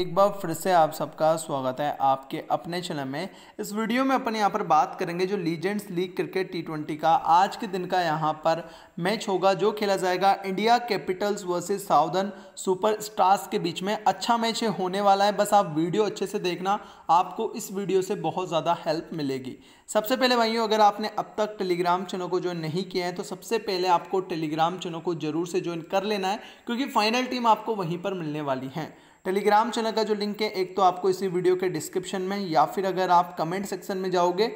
एक बार फिर से आप सबका स्वागत है आपके अपने चैनल में इस वीडियो में अपन यहाँ पर बात करेंगे जो Legends League Cricket T twenty का आज के दिन का यहाँ पर मैच होगा जो खेला जाएगा India Capitals versus Southern Super Stars के बीच में अच्छा मैच होने वाला है बस आप वीडियो अच्छे से देखना आपको इस वीडियो से बहुत ज़्यादा हेल्प मिलेगी सबसे पहले भाइयों अगर आपने अब तक टेलीग्राम चैनल को ज्वाइन नहीं किया है तो सबसे पहले आपको टेलीग्राम चैनल को जरूर से ज्वाइन कर लेना है क्योंकि फाइनल टीम आपको वहीं पर मिलने वाली है टेलीग्राम चैनल का जो लिंक है एक तो आपको इसी वीडियो के डिस्क्रिप्शन में या फिर अगर आप कमेंट सेक्शन में जाओगे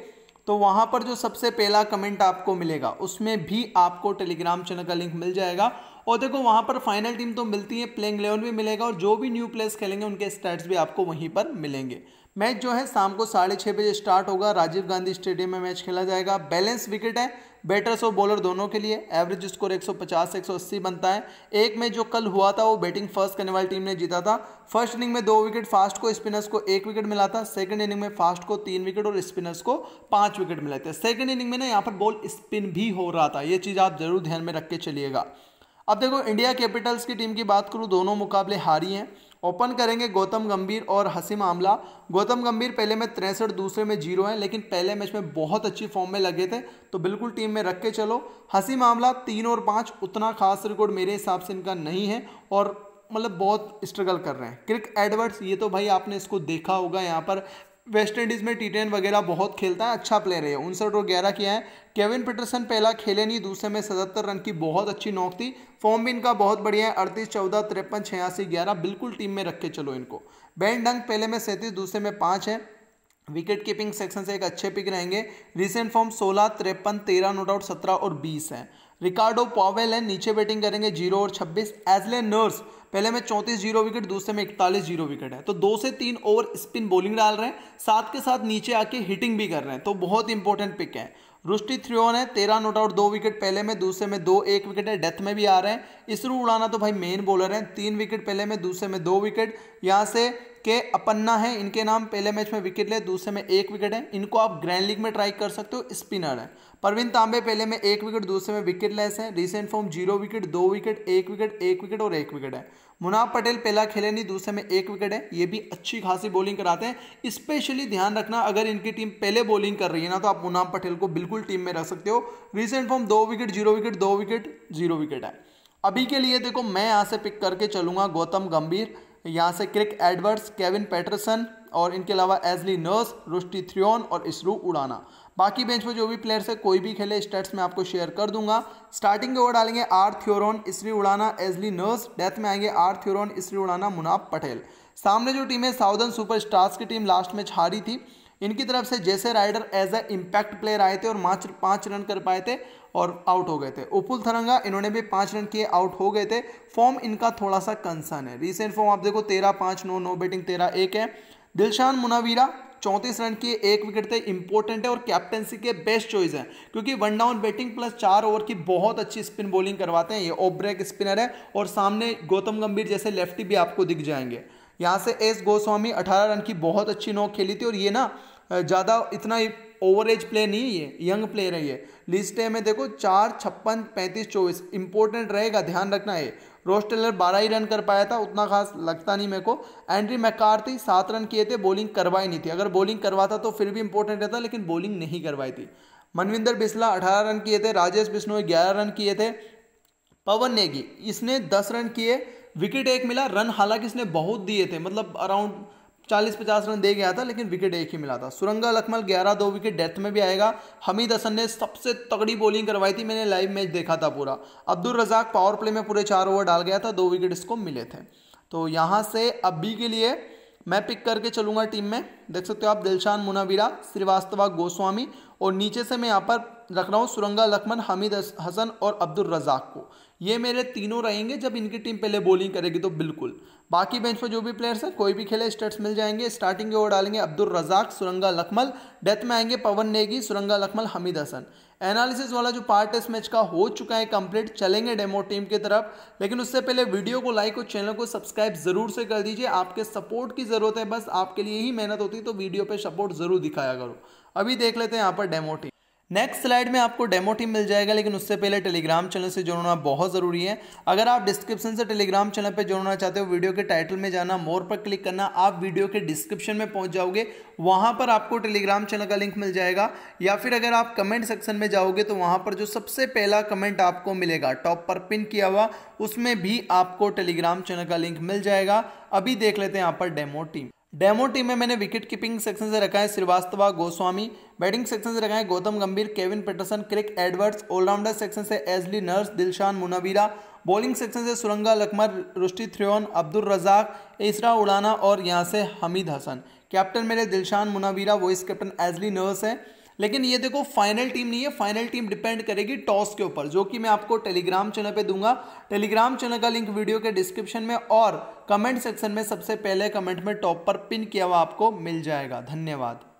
तो वहां पर जो सबसे पहला कमेंट आपको मिलेगा उसमें भी आपको टेलीग्राम चैनल का लिंक मिल जाएगा और देखो वहाँ पर फाइनल टीम तो मिलती है प्लेइंग इलेवन भी मिलेगा और जो भी न्यू प्लेयर्स खेलेंगे उनके स्टैट्स भी आपको वहीं पर मिलेंगे मैच जो है शाम को साढ़े छः बजे स्टार्ट होगा राजीव गांधी स्टेडियम में मैच खेला जाएगा बैलेंस विकेट है बैटर्स और बॉलर दोनों के लिए एवरेज स्कोर 150 से 180 बनता है एक मैच जो कल हुआ था वो बैटिंग फर्स्ट करने वाली टीम ने जीता था फर्स्ट इनिंग में दो विकेट फास्ट को स्पिनर्स को एक विकेट मिला था सेकंड इनिंग में फास्ट को तीन विकेट और स्पिनर्स को पाँच विकेट मिले थे सेकंड इनिंग में ना यहाँ पर बॉल स्पिन भी हो रहा था ये चीज़ आप जरूर ध्यान में रख के चलिएगा अब देखो इंडिया कैपिटल्स की टीम की बात करूँ दोनों मुकाबले हारी हैं ओपन करेंगे गौतम गंभीर और हसीम आमला गौतम गंभीर पहले में तिरसठ दूसरे में जीरो हैं लेकिन पहले मैच में बहुत अच्छी फॉर्म में लगे थे तो बिल्कुल टीम में रख के चलो हसीम आमला तीन और पाँच उतना खास रिकॉर्ड मेरे हिसाब से इनका नहीं है और मतलब बहुत स्ट्रगल कर रहे हैं क्रिक एडवर्ड्स ये तो भाई आपने इसको देखा होगा यहाँ पर वेस्ट इंडीज़ में टी टेन वगैरह बहुत खेलता है अच्छा प्लेयर है उनसठ और ग्यारह किया है केविन पीटरसन पहला खेले नहीं दूसरे में सतहत्तर रन की बहुत अच्छी नौक थी फॉर्म भी इनका बहुत बढ़िया है अड़तीस चौदह तिरपन छियासी ग्यारह बिल्कुल टीम में रख के चलो इनको बैन डंग पहले में सैंतीस दूसरे में पाँच है विकेट कीपिंग सेक्शन से एक अच्छे पिक रहेंगे रिसेंट फॉर्म सोलह तिरपन तेरह नोट आउट सत्रह और बीस है रिकार्डो पॉवेल है नीचे बैटिंग करेंगे जीरो और छब्बीस एजले नर्स पहले में चौंतीस जीरो विकेट दूसरे में इकतालीस जीरो विकेट है तो दो से तीन ओवर स्पिन बॉलिंग डाल रहे हैं साथ के साथ नीचे आके हिटिंग भी कर रहे हैं तो बहुत इंपॉर्टेंट पिक है रुष्टि थ्रियोन है तेरह नोट आउट दो विकेट पहले में दूसरे में दो एक विकेट है डेथ में भी आ रहे हैं इसरू उड़ाना तो भाई मेन बॉलर है तीन विकेट पहले में दूसरे में दो विकेट यहाँ से के अपन्ना है इनके नाम पहले मैच में विकेट ले दूसरे में एक विकेट है इनको आप ग्रैंड लीग में ट्राई कर सकते हो स्पिनर है परवीन तांबे पहले में एक विकेट दूसरे में विकेट लेस है रिसेंट फॉर्म जीरो विकेट दो विकेट एक विकेट एक विकेट और एक विकेट है मुनाब पटेल पहला खेले नहीं दूसरे में एक विकेट है ये भी अच्छी खासी बॉलिंग कराते हैं स्पेशली ध्यान रखना अगर इनकी टीम पहले बॉलिंग कर रही है ना तो आप मुनाब पटेल को बिल्कुल टीम में रख सकते हो रिसेंट फॉर्म दो विकेट जीरो विकेट दो विकेट जीरो विकेट है अभी के लिए देखो मैं यहाँ से पिक करके चलूंगा गौतम गंभीर यहाँ से क्रिक एडवर्ड्स केविन पैटरसन और इनके अलावा एजली नर्स रुष्टि थ्रियोन और इसरू उड़ाना बाकी बेंच पर जो भी प्लेयर्स है कोई भी खेले स्टेट्स में आपको शेयर कर दूंगा स्टार्टिंग के ओवर डालेंगे आर थ्योरोन इसरी उड़ाना एजली नर्स डेथ में आएंगे आर थ्योरोन इसरी उड़ाना मुनाब पटेल सामने जो टीम है साउदर्न सुपर स्टार्स की टीम लास्ट मैच हारी थी इनकी तरफ से जैसे Ryder as a impact player आए थे और मात्र पाँच रन कर पाए थे और आउट हो गए थे उपुल थरंगा इन्होंने भी पाँच रन किए आउट हो गए थे फॉर्म इनका थोड़ा सा कंसर्न है रिसेंट फॉर्म आप देखो तेरह पाँच नौ नौ बैटिंग तेरह एक है दिलशान मुनावीरा चौंतीस रन किए एक विकेट थे इंपॉर्टेंट है और कैप्टनसी के बेस्ट चॉइस है क्योंकि वन डाउन बैटिंग प्लस चार ओवर की बहुत अच्छी स्पिन बॉलिंग करवाते हैं ये ओब्रेक स्पिनर है और सामने गौतम गंभीर जैसे लेफ्टी भी आपको दिख जाएंगे यहाँ से एस गोस्वामी अठारह रन की बहुत अच्छी नोक खेली थी और ये ना ज़्यादा इतना ओवर एज प्लेयर नहीं है ये यंग प्लेयर है ये लिस्ट में देखो चार छप्पन पैंतीस चौबीस इंपॉर्टेंट रहेगा ध्यान रखना है रोस टेलर बारह ही रन कर पाया था उतना खास लगता नहीं मेरे को एंड्री मैकार्थी सात रन किए थे बॉलिंग करवाई नहीं थी अगर बॉलिंग करवाता तो फिर भी इंपॉर्टेंट रहता लेकिन बॉलिंग नहीं करवाई थी मनविंदर बिस्ला अठारह रन किए थे राजेश बिश्नोई ग्यारह रन किए थे पवन नेगी इसने दस रन किए विकेट एक मिला रन हालांकि इसने बहुत दिए थे मतलब अराउंड चालीस पचास रन दे गया था लेकिन विकेट एक ही मिला था सुरंगा लखमल ग्यारह दो विकेट डेथ में भी आएगा हमीद हसन ने सबसे तगड़ी बॉलिंग करवाई थी मैंने लाइव मैच देखा था पूरा अब्दुल रजाक पावर प्ले में पूरे चार ओवर डाल गया था दो विकेट इसको मिले थे तो यहाँ से अभी के लिए मैं पिक करके चलूंगा टीम में देख सकते हो आप दिलशान मुनावीरा श्रीवास्तवा गोस्वामी और नीचे से मैं यहाँ पर रख रहा हूँ सुरंगा लखमन हमीद हसन और अब्दुल रजाक को ये मेरे तीनों रहेंगे जब इनकी टीम पहले बॉलिंग करेगी तो बिल्कुल बाकी बेंच पर जो भी प्लेयर्स हैं कोई भी खेले स्टेट्स मिल जाएंगे स्टार्टिंग के ओवर डालेंगे अब्दुल रजाक सुरंगा लखमल डेथ में आएंगे पवन नेगी सुरंगा लखमल हमीद हसन एनालिसिस वाला जो पार्ट है इस मैच का हो चुका है कंप्लीट चलेंगे डेमो टीम की तरफ लेकिन उससे पहले वीडियो को लाइक और चैनल को सब्सक्राइब जरूर से कर दीजिए आपके सपोर्ट की ज़रूरत है बस आपके लिए ही मेहनत होती है तो वीडियो पर सपोर्ट ज़रूर दिखाया करो अभी देख लेते हैं यहाँ पर डेमो टीम नेक्स्ट स्लाइड में आपको डेमो टीम मिल जाएगा लेकिन उससे पहले टेलीग्राम चैनल से जुड़ना बहुत ज़रूरी है अगर आप डिस्क्रिप्शन से टेलीग्राम चैनल पर जुड़ना चाहते हो वीडियो के टाइटल में जाना मोर पर क्लिक करना आप वीडियो के डिस्क्रिप्शन में पहुंच जाओगे वहां पर आपको टेलीग्राम चैनल का लिंक मिल जाएगा या फिर अगर आप कमेंट सेक्शन में जाओगे तो वहाँ पर जो सबसे पहला कमेंट आपको मिलेगा टॉप पर पिन किया हुआ उसमें भी आपको टेलीग्राम चैनल का लिंक मिल जाएगा अभी देख लेते हैं यहाँ पर डेमो टीम डेमो टीम में मैंने विकेट कीपिंग सेक्शन से रखा है श्रीवास्तवा गोस्वामी बैटिंग सेक्शन से रखा है Gautam Gambhir Kevin Pietersen Kirk Edwards allrounder section से Ashley Nurse Dilshan Munaweera bowling section से सुरंगा लकमर रुष्टि थ्रियोन अब्दुल रजाक इसरा उड़ाना और यहाँ से हमीद हसन कैप्टन मेरे Dilshan Munaweera vice captain Ashley Nurse है लेकिन ये देखो फाइनल टीम नहीं है फाइनल टीम डिपेंड करेगी टॉस के ऊपर जो कि मैं आपको टेलीग्राम चैनल पे दूंगा टेलीग्राम चैनल का लिंक वीडियो के डिस्क्रिप्शन में और कमेंट सेक्शन में सबसे पहले कमेंट में टॉप पर पिन किया हुआ आपको मिल जाएगा धन्यवाद